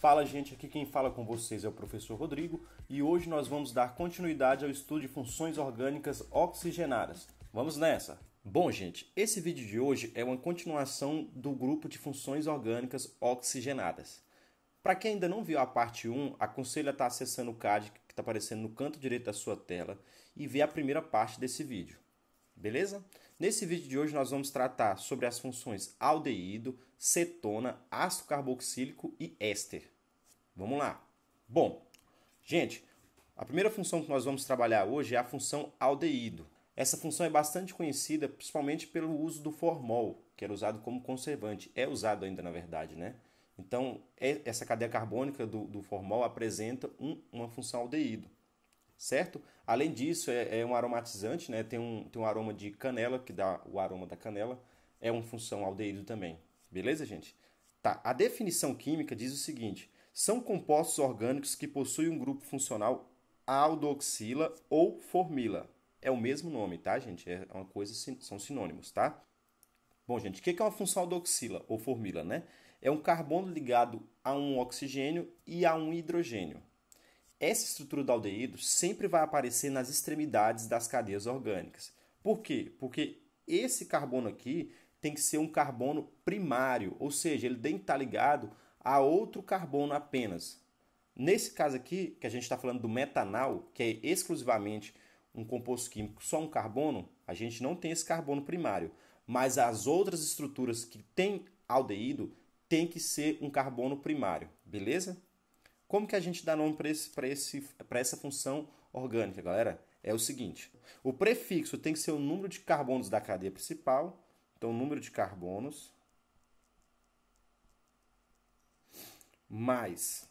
Fala gente, aqui quem fala com vocês é o professor Rodrigo e hoje nós vamos dar continuidade ao estudo de funções orgânicas oxigenadas. Vamos nessa! Bom, gente, esse vídeo de hoje é uma continuação do grupo de funções orgânicas oxigenadas. Para quem ainda não viu a parte 1, aconselho a estar tá acessando o CAD que está aparecendo no canto direito da sua tela e ver a primeira parte desse vídeo. Beleza? Nesse vídeo de hoje nós vamos tratar sobre as funções aldeído, cetona, ácido carboxílico e éster. Vamos lá. Bom, gente, a primeira função que nós vamos trabalhar hoje é a função aldeído. Essa função é bastante conhecida principalmente pelo uso do formol, que era usado como conservante. É usado ainda, na verdade, né? Então, é, essa cadeia carbônica do, do formol apresenta um, uma função aldeído certo? Além disso, é, é, um aromatizante, né? Tem um, tem um aroma de canela, que dá o aroma da canela. É uma função aldeído também. Beleza, gente? Tá, a definição química diz o seguinte: são compostos orgânicos que possuem um grupo funcional aldoxila ou formila. É o mesmo nome, tá, gente? É uma coisa, são sinônimos, tá? Bom, gente, o que é uma função aldoxila ou formila, né? É um carbono ligado a um oxigênio e a um hidrogênio. Essa estrutura do aldeído sempre vai aparecer nas extremidades das cadeias orgânicas. Por quê? Porque esse carbono aqui tem que ser um carbono primário, ou seja, ele tem que estar ligado a outro carbono apenas. Nesse caso aqui, que a gente está falando do metanal, que é exclusivamente um composto químico, só um carbono, a gente não tem esse carbono primário. Mas as outras estruturas que têm aldeído têm que ser um carbono primário, beleza? Como que a gente dá nome para esse, esse, essa função orgânica, galera? É o seguinte: o prefixo tem que ser o número de carbonos da cadeia principal. Então, o número de carbonos mais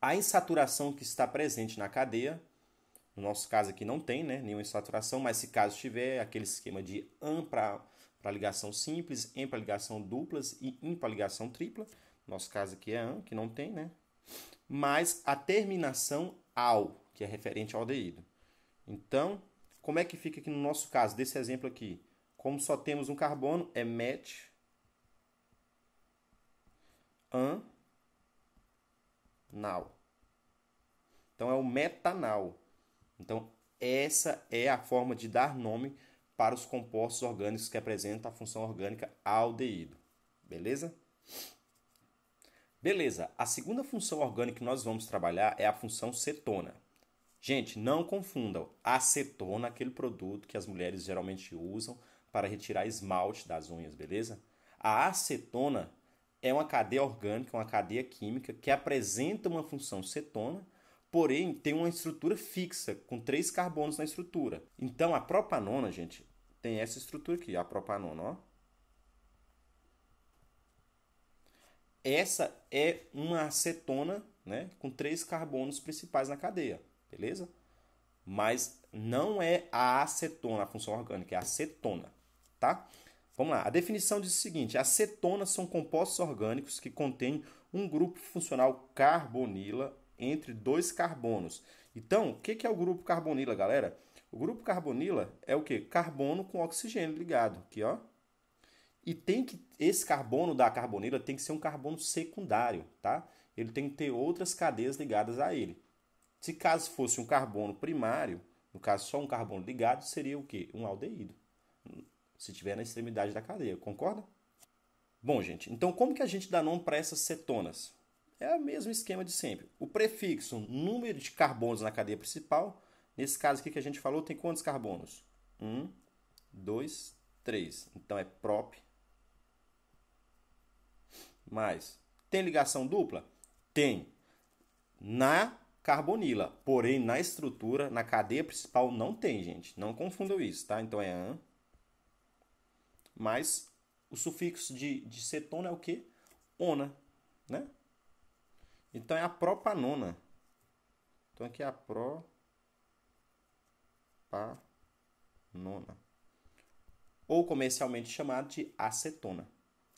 a insaturação que está presente na cadeia. No nosso caso aqui não tem né, nenhuma insaturação, mas se caso tiver, é aquele esquema de AN para ligação simples, M para ligação duplas e IN para ligação tripla. Nosso caso aqui é AN, que não tem, né? mais a terminação ao, que é referente ao aldeído. Então, como é que fica aqui no nosso caso, desse exemplo aqui? Como só temos um carbono, é met an nal. Então é o metanal. Então essa é a forma de dar nome para os compostos orgânicos que apresentam a função orgânica aldeído. Beleza? Beleza, a segunda função orgânica que nós vamos trabalhar é a função cetona. Gente, não confundam. acetona aquele produto que as mulheres geralmente usam para retirar esmalte das unhas, beleza? A acetona é uma cadeia orgânica, uma cadeia química que apresenta uma função cetona, porém tem uma estrutura fixa, com três carbonos na estrutura. Então a propanona, gente, tem essa estrutura aqui, a propanona, ó. Essa é uma acetona né, com três carbonos principais na cadeia, beleza? Mas não é a acetona a função orgânica, é a acetona, tá? Vamos lá, a definição diz o seguinte: acetonas são compostos orgânicos que contêm um grupo funcional carbonila entre dois carbonos. Então, o que é o grupo carbonila, galera? O grupo carbonila é o que? Carbono com oxigênio ligado, aqui ó, e tem que esse carbono da carboneira tem que ser um carbono secundário, tá? Ele tem que ter outras cadeias ligadas a ele. Se caso fosse um carbono primário, no caso só um carbono ligado, seria o quê? Um aldeído. Se tiver na extremidade da cadeia, concorda? Bom, gente, então como que a gente dá nome para essas cetonas? É o mesmo esquema de sempre. O prefixo, número de carbonos na cadeia principal. Nesse caso aqui que a gente falou, tem quantos carbonos? Um, dois, três. Então é prop mais. Tem ligação dupla? Tem. Na carbonila, porém na estrutura, na cadeia principal não tem, gente. Não confundam isso, tá? Então é an. Mas o sufixo de, de cetona é o quê? Ona, né? Então é a propanona. Então aqui é a propanona. Ou comercialmente chamado de acetona,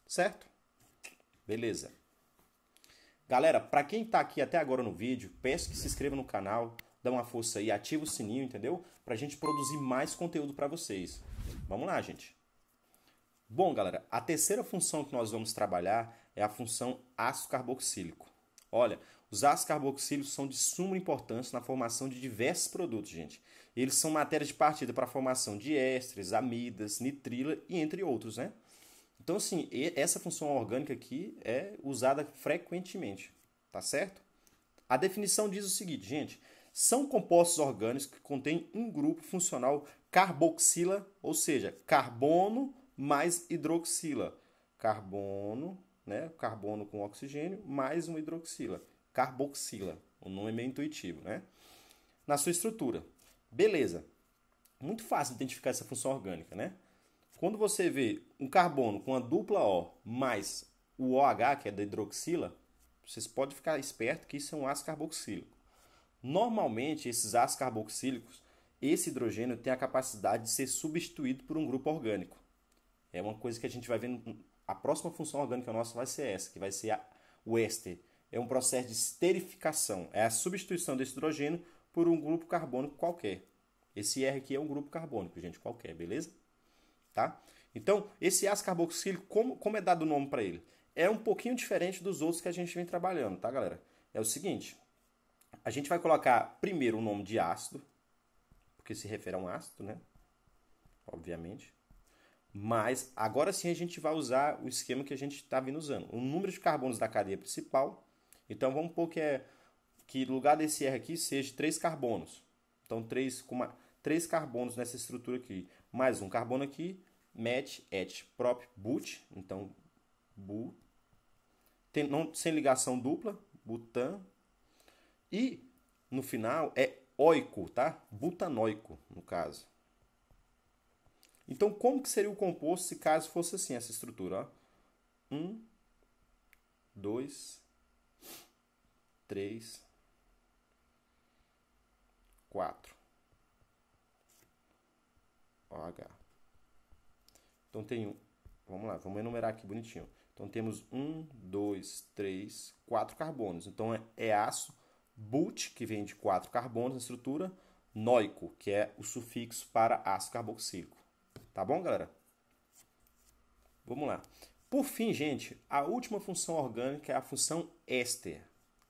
certo? Beleza. Galera, para quem tá aqui até agora no vídeo, peço que se inscreva no canal, dá uma força aí, ativa o sininho, entendeu? Pra gente produzir mais conteúdo para vocês. Vamos lá, gente. Bom, galera, a terceira função que nós vamos trabalhar é a função ácido carboxílico. Olha, os ácidos carboxílicos são de suma importância na formação de diversos produtos, gente. Eles são matérias de partida para a formação de ésteres, amidas, nitrila e entre outros, né? Então, assim, essa função orgânica aqui é usada frequentemente, tá certo? A definição diz o seguinte, gente: são compostos orgânicos que contêm um grupo funcional carboxila, ou seja, carbono mais hidroxila. Carbono, né? Carbono com oxigênio mais uma hidroxila. Carboxila. O nome é meio intuitivo, né? Na sua estrutura. Beleza. Muito fácil identificar essa função orgânica, né? Quando você vê um carbono com a dupla O mais o OH, que é da hidroxila, vocês podem ficar esperto que isso é um ácido carboxílico. Normalmente, esses ácidos carboxílicos, esse hidrogênio tem a capacidade de ser substituído por um grupo orgânico. É uma coisa que a gente vai vendo. A próxima função orgânica nossa vai ser essa, que vai ser a, o éster. É um processo de esterificação. É a substituição desse hidrogênio por um grupo carbônico qualquer. Esse R aqui é um grupo carbônico, gente, qualquer, beleza? tá? Então, esse ácido carboxílico, como, como é dado o nome para ele? É um pouquinho diferente dos outros que a gente vem trabalhando, tá, galera? É o seguinte, a gente vai colocar primeiro o nome de ácido, porque se refere a um ácido, né? Obviamente. Mas agora sim a gente vai usar o esquema que a gente está vindo usando. O número de carbonos da cadeia principal. Então vamos pôr que, é, que lugar desse R aqui seja três carbonos. Então três com uma três carbonos nessa estrutura aqui, mais um carbono aqui, match, et, prop, but, então bu, tem, não, sem ligação dupla, butan, e no final é oico, tá? Butanoico, no caso. Então, como que seria o composto se caso fosse assim essa estrutura? Ó? Um, dois, três, quatro. OH. Então tem um. Vamos lá, vamos enumerar aqui bonitinho. Então temos um, dois, três, quatro carbonos. Então é, é aço but, que vem de quatro carbonos na estrutura, noico, que é o sufixo para aço carboxílico. Tá bom, galera? Vamos lá. Por fim, gente, a última função orgânica é a função éster.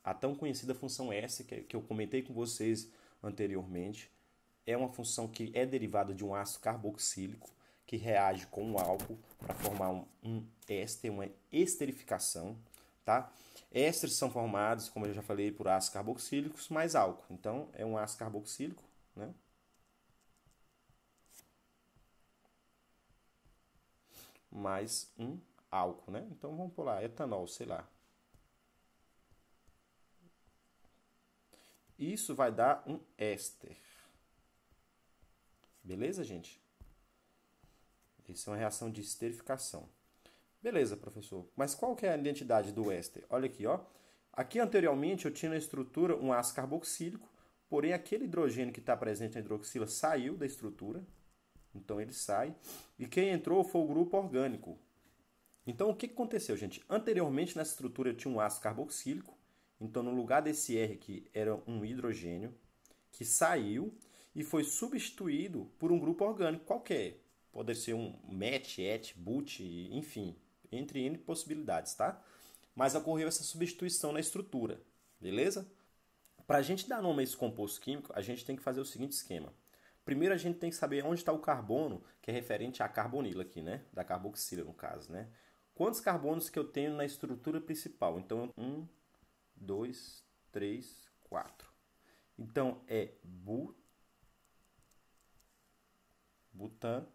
A tão conhecida função éster que eu comentei com vocês anteriormente é uma função que é derivada de um ácido carboxílico que reage com o álcool para formar um, um éster, uma esterificação, tá? Ésteres são formados, como eu já falei, por ácidos carboxílicos mais álcool. Então, é um ácido carboxílico, né? Mais um álcool, né? Então, vamos pular etanol, sei lá. Isso vai dar um éster. Beleza, gente? Isso é uma reação de esterificação. Beleza, professor. Mas qual que é a identidade do éster? Olha aqui, ó. Aqui anteriormente eu tinha na estrutura um ácido carboxílico, porém aquele hidrogênio que está presente na hidroxila saiu da estrutura, então ele sai, e quem entrou foi o grupo orgânico. Então o que aconteceu, gente? Anteriormente nessa estrutura eu tinha um ácido carboxílico, então no lugar desse R aqui era um hidrogênio que saiu, e foi substituído por um grupo orgânico qualquer. Pode ser um match, et, boot, enfim, entre N possibilidades, tá? Mas ocorreu essa substituição na estrutura, beleza? Para a gente dar nome a esse composto químico, a gente tem que fazer o seguinte esquema. Primeiro a gente tem que saber onde está o carbono, que é referente à carbonila aqui, né? Da carboxila, no caso, né? Quantos carbonos que eu tenho na estrutura principal? Então, um, dois, três, quatro. Então, é but Butan.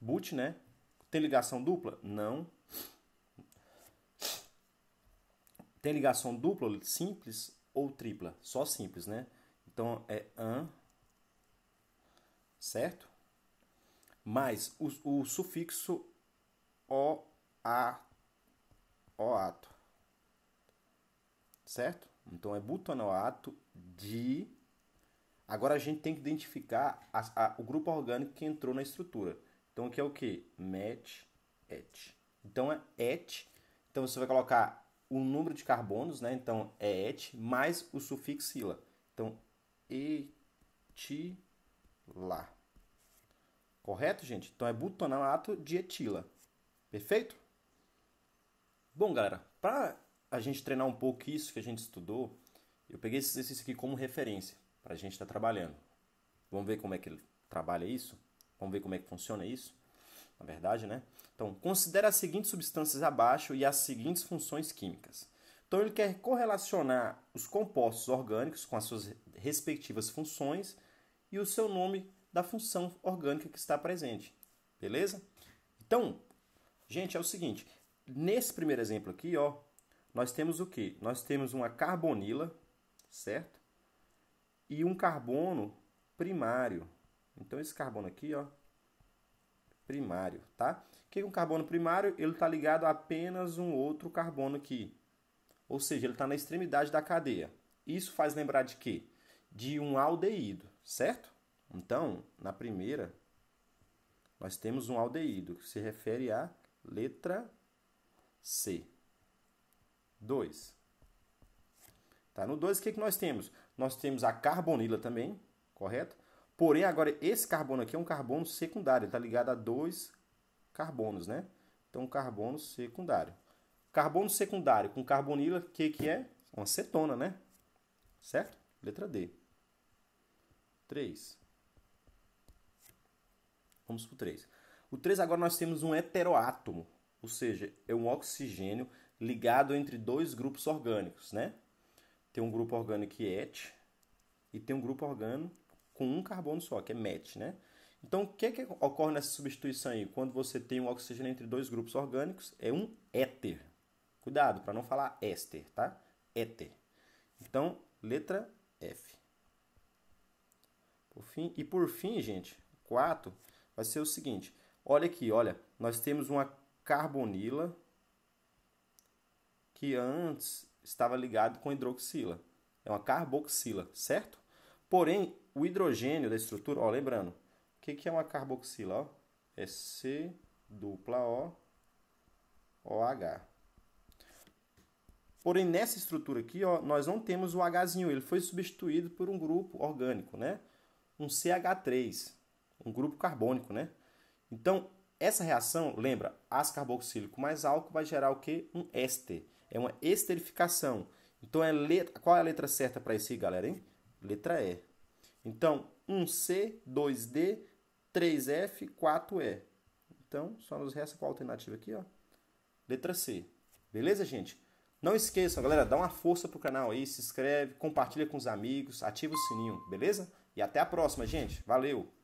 But, né? Tem ligação dupla? Não. Tem ligação dupla, simples ou tripla? Só simples, né? Então é an, certo? Mais o, o sufixo o a oato, certo? Então é butanoato de Agora a gente tem que identificar a, a, o grupo orgânico que entrou na estrutura. Então aqui é o que? Met, et. Então é et. Então você vai colocar o número de carbonos, né? Então é et mais o sufixo sila. Então etila. Correto, gente? Então é butanato de etila. Perfeito? Bom, galera, para a gente treinar um pouco isso que a gente estudou, eu peguei esse exercício aqui como referência a gente está trabalhando. Vamos ver como é que ele trabalha isso? Vamos ver como é que funciona isso? Na verdade, né? Então, considera as seguintes substâncias abaixo e as seguintes funções químicas. Então, ele quer correlacionar os compostos orgânicos com as suas respectivas funções e o seu nome da função orgânica que está presente. Beleza? Então, gente, é o seguinte. Nesse primeiro exemplo aqui, ó, nós temos o que? Nós temos uma carbonila, certo? e um carbono primário. Então esse carbono aqui, ó, primário, tá? O que é um carbono primário? Ele está ligado a apenas um outro carbono aqui. Ou seja, ele está na extremidade da cadeia. Isso faz lembrar de quê? De um aldeído, certo? Então, na primeira, nós temos um aldeído, que se refere à letra C. 2. Tá? No 2, o que, é que nós temos? Nós temos a carbonila também, correto? Porém, agora esse carbono aqui é um carbono secundário, está ligado a dois carbonos, né? Então, carbono secundário. Carbono secundário com carbonila, o que, que é? Uma cetona, né? Certo? Letra D. 3. Vamos para o 3. O 3 agora nós temos um heteroátomo, ou seja, é um oxigênio ligado entre dois grupos orgânicos, né? tem um grupo orgânico que é et, e tem um grupo orgânico com um carbono só, que é MET, né? Então, o que, é que ocorre nessa substituição aí? Quando você tem um oxigênio entre dois grupos orgânicos, é um éter. Cuidado para não falar éster, tá? Éter. Então, letra F. Por fim, e por fim, gente, 4 vai ser o seguinte. Olha aqui, olha, nós temos uma carbonila que antes estava ligado com hidroxila. É uma carboxila, certo? Porém, o hidrogênio da estrutura, ó, lembrando, o que, que é uma carboxila? Ó? É C dupla O, OH. Porém, nessa estrutura aqui, ó, nós não temos o Hzinho, ele foi substituído por um grupo orgânico, né? Um CH3, um grupo carbônico, né? Então, essa reação, lembra, ácido carboxílico mais álcool vai gerar o que? Um éster. É uma esterificação. Então, é letra, qual é a letra certa para esse aí, galera? Hein? Letra E. Então, 1C, 2D, 3F, 4E. Então, só nos resta qual alternativa aqui, ó? Letra C. Beleza, gente? Não esqueçam, galera, dá uma força pro canal aí, se inscreve, compartilha com os amigos, ativa o sininho, beleza? E até a próxima, gente. Valeu!